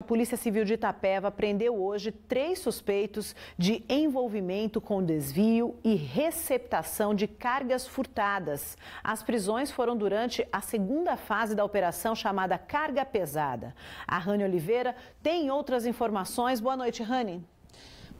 A Polícia Civil de Itapeva prendeu hoje três suspeitos de envolvimento com desvio e receptação de cargas furtadas. As prisões foram durante a segunda fase da operação chamada Carga Pesada. A Rani Oliveira tem outras informações. Boa noite, Rani.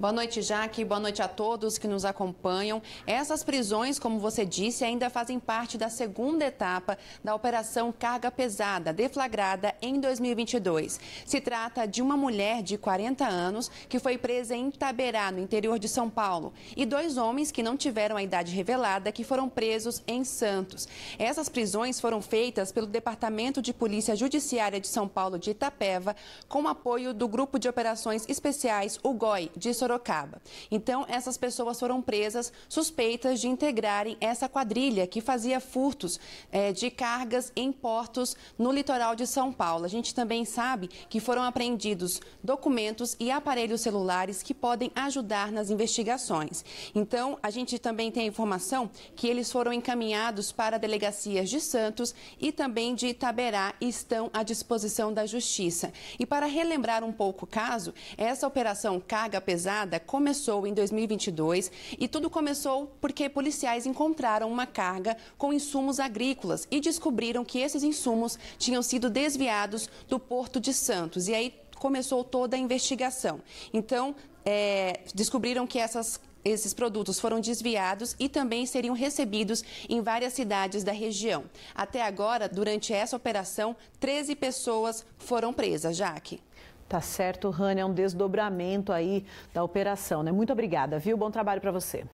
Boa noite, Jaque. Boa noite a todos que nos acompanham. Essas prisões, como você disse, ainda fazem parte da segunda etapa da Operação Carga Pesada, deflagrada em 2022. Se trata de uma mulher de 40 anos que foi presa em Itaberá, no interior de São Paulo, e dois homens que não tiveram a idade revelada que foram presos em Santos. Essas prisões foram feitas pelo Departamento de Polícia Judiciária de São Paulo de Itapeva, com apoio do Grupo de Operações Especiais, o GOI, de Sor Sorocaba. Então, essas pessoas foram presas suspeitas de integrarem essa quadrilha que fazia furtos é, de cargas em portos no litoral de São Paulo. A gente também sabe que foram apreendidos documentos e aparelhos celulares que podem ajudar nas investigações. Então, a gente também tem a informação que eles foram encaminhados para delegacias de Santos e também de Itaberá e estão à disposição da Justiça. E para relembrar um pouco o caso, essa operação Carga Pesada jornada começou em 2022 e tudo começou porque policiais encontraram uma carga com insumos agrícolas e descobriram que esses insumos tinham sido desviados do Porto de Santos. E aí começou toda a investigação. Então, é, descobriram que essas esses produtos foram desviados e também seriam recebidos em várias cidades da região. Até agora, durante essa operação, 13 pessoas foram presas, Jaque. Tá certo, Rani, é um desdobramento aí da operação, né? Muito obrigada, viu? Bom trabalho para você.